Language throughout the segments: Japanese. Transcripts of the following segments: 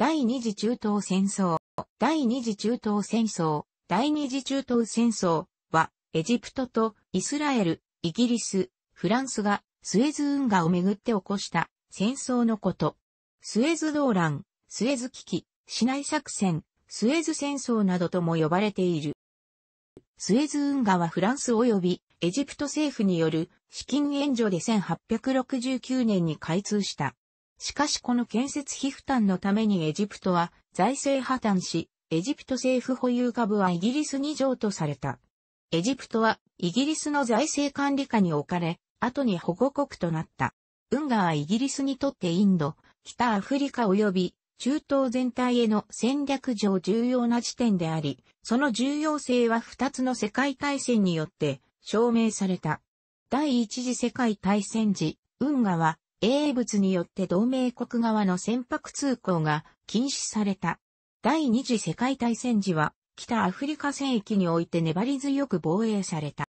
第二次中東戦争、第二次中東戦争、第二次中東戦争は、エジプトとイスラエル、イギリス、フランスがスエズ運河をめぐって起こした戦争のこと。スエズ動乱、スエズ危機、市内作戦、スエズ戦争などとも呼ばれている。スエズ運河はフランス及びエジプト政府による資金援助で1869年に開通したしかしこの建設費負担のためにエジプトは財政破綻し、エジプト政府保有株はイギリスに譲渡された。エジプトはイギリスの財政管理下に置かれ、後に保護国となった。運河はイギリスにとってインド、北アフリカ及び中東全体への戦略上重要な地点であり、その重要性は二つの世界大戦によって証明された。第一次世界大戦時、運河は英物によって同盟国側の船舶通行が禁止された。第二次世界大戦時は北アフリカ戦域において粘り強く防衛された。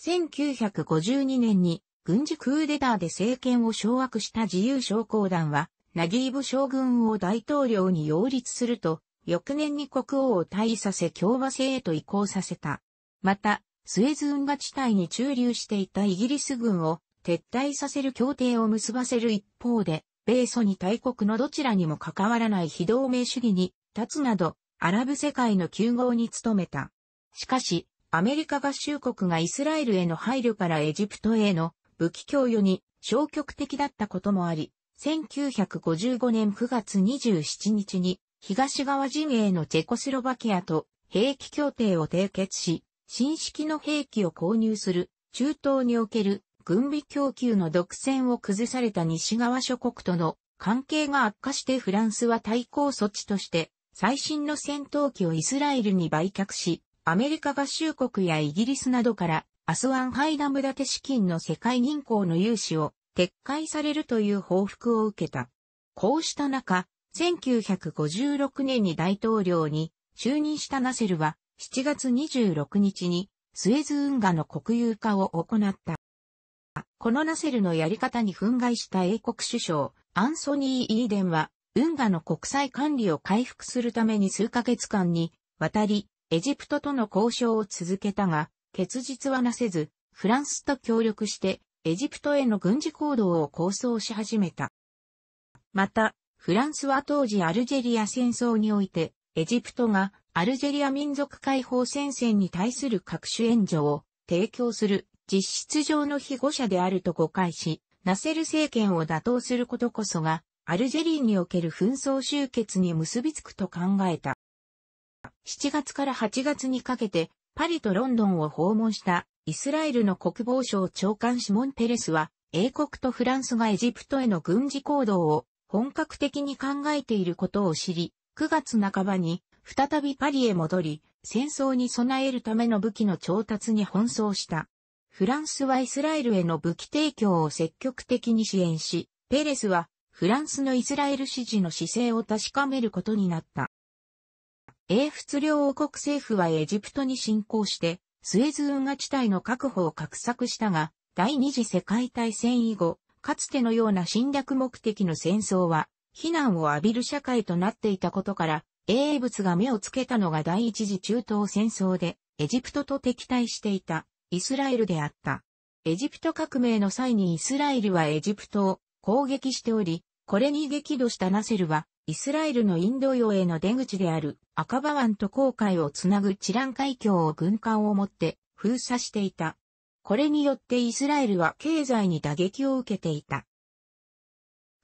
1952年に軍事クーデターで政権を掌握した自由将校団は、ナギーブ将軍を大統領に擁立すると、翌年に国王を退位させ共和制へと移行させた。また、スエズ運河地帯に駐留していたイギリス軍を撤退させる協定を結ばせる一方で、米ソに大国のどちらにも関わらない非同盟主義に立つなど、アラブ世界の救合に努めた。しかし、アメリカ合衆国がイスラエルへの配慮からエジプトへの武器供与に消極的だったこともあり、1955年9月27日に東側陣営のチェコスロバキアと兵器協定を締結し、新式の兵器を購入する中東における軍備供給の独占を崩された西側諸国との関係が悪化してフランスは対抗措置として最新の戦闘機をイスラエルに売却し、アメリカ合衆国やイギリスなどからアスワンハイダム建て資金の世界銀行の融資を撤回されるという報復を受けた。こうした中、1956年に大統領に就任したナセルは7月26日にスエズ運河の国有化を行った。このナセルのやり方に憤慨した英国首相、アンソニー・イーデンは、運河の国際管理を回復するために数ヶ月間に、渡り、エジプトとの交渉を続けたが、結実はなせず、フランスと協力して、エジプトへの軍事行動を構想し始めた。また、フランスは当時アルジェリア戦争において、エジプトがアルジェリア民族解放戦線に対する各種援助を提供する実質上の被護者であると誤解し、ナセル政権を打倒することこそが、アルジェリーにおける紛争終結に結びつくと考えた。7月から8月にかけて、パリとロンドンを訪問したイスラエルの国防省長官シモン・ペレスは、英国とフランスがエジプトへの軍事行動を本格的に考えていることを知り、9月半ばに再びパリへ戻り、戦争に備えるための武器の調達に奔走した。フランスはイスラエルへの武器提供を積極的に支援し、ペレスはフランスのイスラエル支持の姿勢を確かめることになった。英仏両王国政府はエジプトに侵攻して、スエズ運河地帯の確保を画策したが、第二次世界大戦以後、かつてのような侵略目的の戦争は、非難を浴びる社会となっていたことから、英仏が目をつけたのが第一次中東戦争で、エジプトと敵対していたイスラエルであった。エジプト革命の際にイスラエルはエジプトを攻撃しており、これに激怒したナセルは、イスラエルのインド洋への出口である赤羽湾と航海をつなぐチラン海峡を軍艦を持って封鎖していた。これによってイスラエルは経済に打撃を受けていた。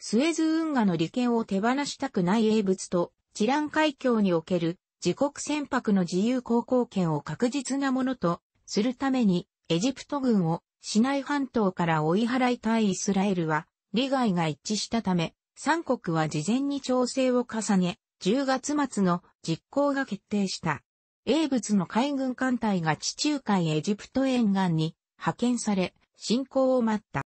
スエズ運河の利権を手放したくない英物と、チラン海峡における自国船舶の自由航行権を確実なものとするために、エジプト軍をシナイ半島から追い払いたいイスラエルは、利害が一致したため、三国は事前に調整を重ね、10月末の実行が決定した。英仏の海軍艦隊が地中海エジプト沿岸に派遣され、侵攻を待った。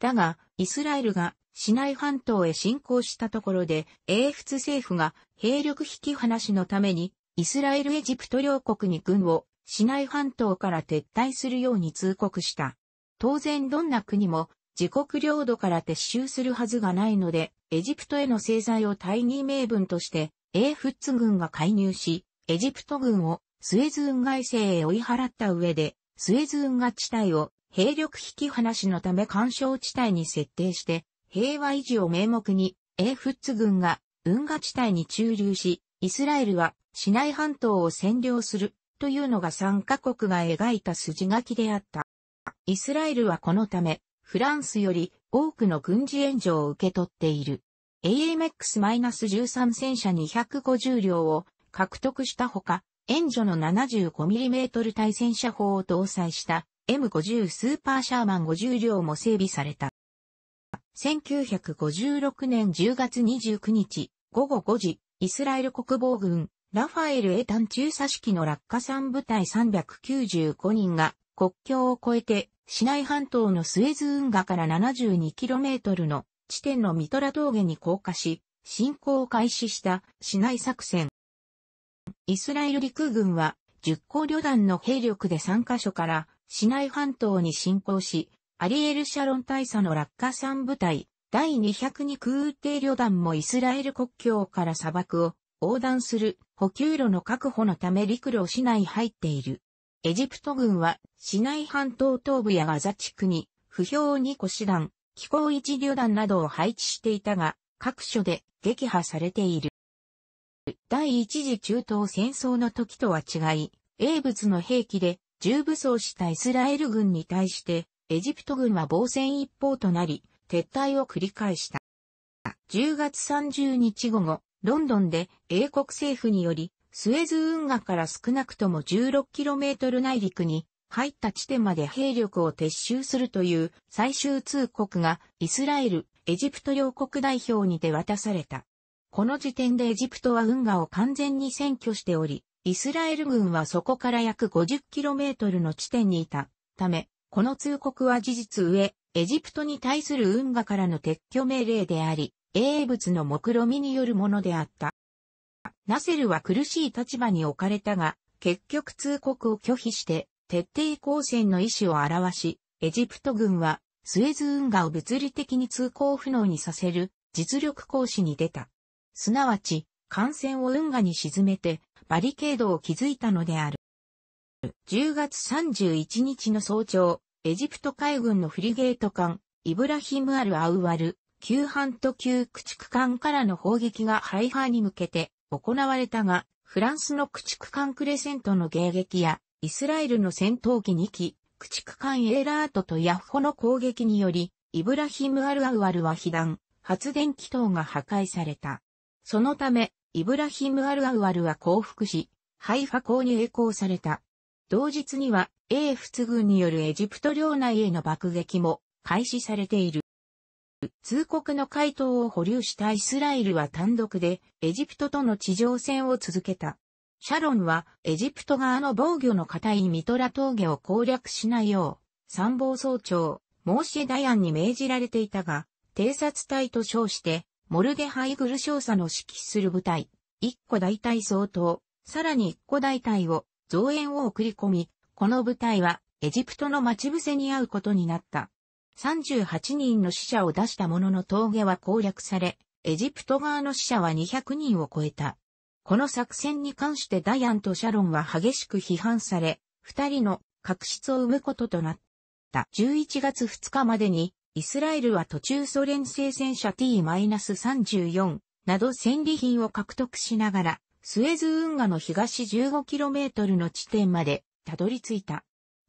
だが、イスラエルがシナイ半島へ侵攻したところで、英仏政府が兵力引き離しのために、イスラエルエジプト両国に軍を市内半島から撤退するように通告した。当然どんな国も自国領土から撤収するはずがないので、エジプトへの制裁を大義名分として、エーフッツ軍が介入し、エジプト軍をスエズ運河星へ追い払った上で、スエズ運河地帯を兵力引き離しのため干渉地帯に設定して、平和維持を名目に、エーフッツ軍が運河地帯に駐留し、イスラエルは市内半島を占領するというのが3カ国が描いた筋書きであった。イスラエルはこのため、フランスより多くの軍事援助を受け取っている。AMX-13 戦車250両を獲得したほか、援助の 75mm 対戦車砲を搭載した M50 スーパーシャーマン50両も整備された。1956年10月29日午後5時、イスラエル国防軍ラファエル・エタン中佐式の落下山部隊395人が国境を越えて市内半島のスエズ運河から 72km の地点のミトラ峠に降下し、進行を開始した市内作戦。イスラエル陸軍は10個旅団の兵力で3カ所から市内半島に侵攻し、アリエル・シャロン大佐の落下山部隊第202空挺旅団もイスラエル国境から砂漠を横断する補給路の確保のため陸路を市内入っている。エジプト軍は、市内半島東部やガザ地区に、不評2個師団、気候一旅団などを配置していたが、各所で撃破されている。第一次中東戦争の時とは違い、英物の兵器で重武装したイスラエル軍に対して、エジプト軍は防戦一方となり、撤退を繰り返した。10月30日午後、ロンドンで英国政府により、スエズ運河から少なくとも 16km 内陸に入った地点まで兵力を撤収するという最終通告がイスラエル、エジプト両国代表にて渡された。この時点でエジプトは運河を完全に占拠しており、イスラエル軍はそこから約 50km の地点にいたため、この通告は事実上、エジプトに対する運河からの撤去命令であり、英物の目論見によるものであった。ナセルは苦しい立場に置かれたが、結局通告を拒否して、徹底抗戦の意思を表し、エジプト軍は、スエズ運河を物理的に通行不能にさせる、実力行使に出た。すなわち、艦船を運河に沈めて、バリケードを築いたのである。10月31日の早朝、エジプト海軍のフリゲート艦、イブラヒム・アル・アウワル、旧半と旧駆逐艦からの砲撃がハイハーに向けて行われたが、フランスの駆逐艦クレセントの迎撃や、イスラエルの戦闘機2機、駆逐艦エーラートとヤッホの攻撃により、イブラヒム・アルアウアルは被弾、発電機等が破壊された。そのため、イブラヒム・アルアウアルは降伏し、ハイファ港に栄光された。同日には、英仏軍によるエジプト領内への爆撃も開始されている。通告の回答を保留したイスラエルは単独でエジプトとの地上戦を続けた。シャロンはエジプト側の防御の固いミトラ峠を攻略しないよう、参謀総長、モーシェ・ダヤンに命じられていたが、偵察隊と称して、モルデハイ・グル少佐の指揮する部隊、一個大隊相当、さらに一個大隊を増援を送り込み、この部隊はエジプトの待ち伏せに会うことになった。38人の死者を出したものの峠は攻略され、エジプト側の死者は200人を超えた。この作戦に関してダヤンとシャロンは激しく批判され、二人の確執を生むこととなった。11月2日までに、イスラエルは途中ソ連製戦車 T-34 など戦利品を獲得しながら、スエズ運河の東 15km の地点までたどり着いた。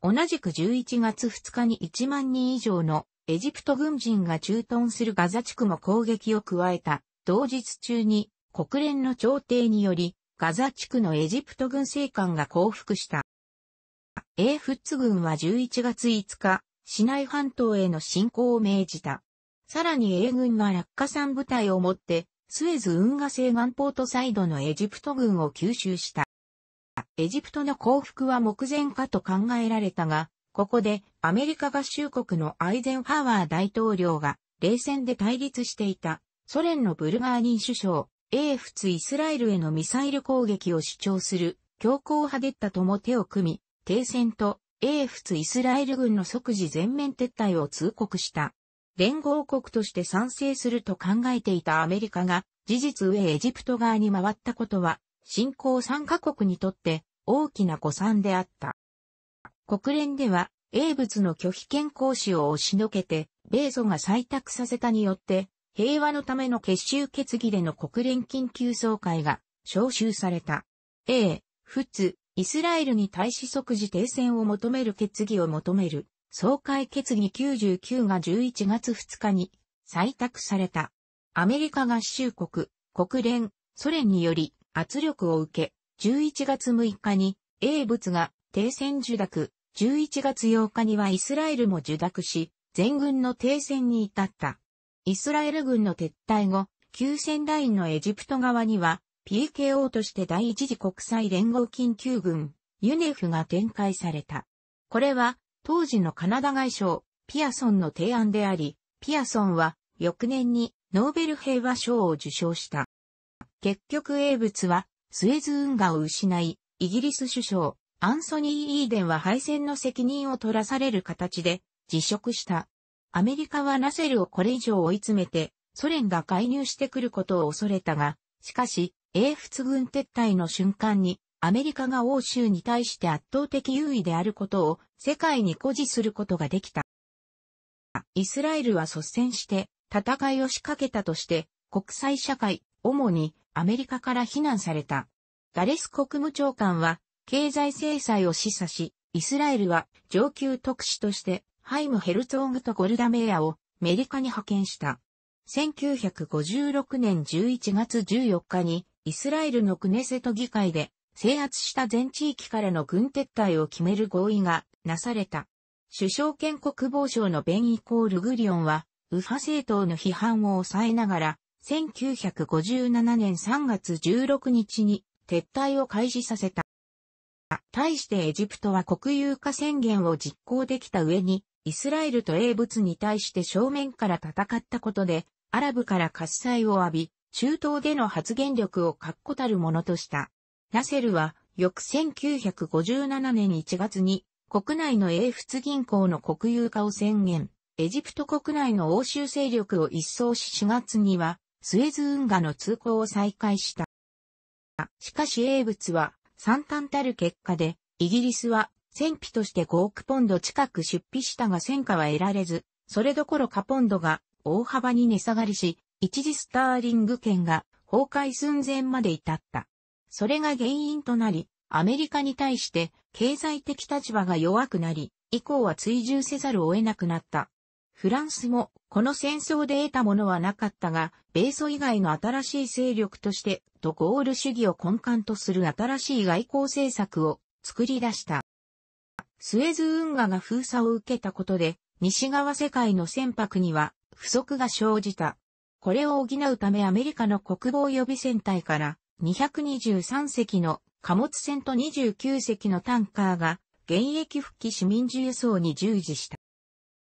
同じく11月2日に1万人以上のエジプト軍人が駐屯するガザ地区も攻撃を加えた。同日中に国連の調停によりガザ地区のエジプト軍政官が降伏した。エーフッツ軍は11月5日、市内半島への侵攻を命じた。さらに英軍が落下産部隊を持って、スエズ運河西岸ポートサイドのエジプト軍を吸収した。エジプトの降伏は目前かと考えられたが、ここでアメリカ合衆国のアイゼンハワー大統領が冷戦で対立していたソ連のブルガーニン首相、英仏イスラエルへのミサイル攻撃を主張する強硬派デッタとも手を組み、停戦と英仏イスラエル軍の即時全面撤退を通告した。連合国として賛成すると考えていたアメリカが事実上エジプト側に回ったことは、新興3カ国にとって大きな誤算であった。国連では、英仏の拒否権行使を押しのけて、米ソが採択させたによって、平和のための結集決議での国連緊急総会が招集された。A、仏、イスラエルに対し即時停戦を求める決議を求める、総会決議99が11月2日に採択された。アメリカ合衆国、国連、ソ連により圧力を受け、11月6日に、英仏が停戦受諾、11月8日にはイスラエルも受諾し、全軍の停戦に至った。イスラエル軍の撤退後、休戦ラインのエジプト側には、PKO として第一次国際連合緊急軍、ユネフが展開された。これは、当時のカナダ外相、ピアソンの提案であり、ピアソンは、翌年に、ノーベル平和賞を受賞した。結局、英仏は、スエズ運河を失い、イギリス首相、アンソニー・イーデンは敗戦の責任を取らされる形で辞職した。アメリカはナセルをこれ以上追い詰めて、ソ連が介入してくることを恐れたが、しかし、英仏軍撤退の瞬間に、アメリカが欧州に対して圧倒的優位であることを世界に誇示することができた。イスラエルは率先して戦いを仕掛けたとして、国際社会、主にアメリカから非難された。ガレス国務長官は、経済制裁を示唆し、イスラエルは上級特使としてハイム・ヘルツォーグとゴルダメイヤをメリカに派遣した。1956年11月14日にイスラエルのクネセト議会で制圧した全地域からの軍撤退を決める合意がなされた。首相兼国防省のベン・イコール・グリオンは、右派政党の批判を抑えながら、1957年3月16日に撤退を開始させた。対してエジプトは国有化宣言を実行できた上に、イスラエルと英仏に対して正面から戦ったことで、アラブから喝采を浴び、中東での発言力を確固たるものとした。ナセルは、翌1957年1月に、国内の英仏銀行の国有化を宣言、エジプト国内の欧州勢力を一掃し4月には、スエズ運河の通行を再開した。しかし英物は惨憺たる結果で、イギリスは戦費として5億ポンド近く出費したが戦果は得られず、それどころかポンドが大幅に値下がりし、一時スターリング圏が崩壊寸前まで至った。それが原因となり、アメリカに対して経済的立場が弱くなり、以降は追従せざるを得なくなった。フランスもこの戦争で得たものはなかったが、米ソ以外の新しい勢力として、ドゴール主義を根幹とする新しい外交政策を作り出した。スエズ運河が封鎖を受けたことで、西側世界の船舶には不足が生じた。これを補うためアメリカの国防予備船隊から223隻の貨物船と29隻のタンカーが現役復帰市民自輸送に従事した。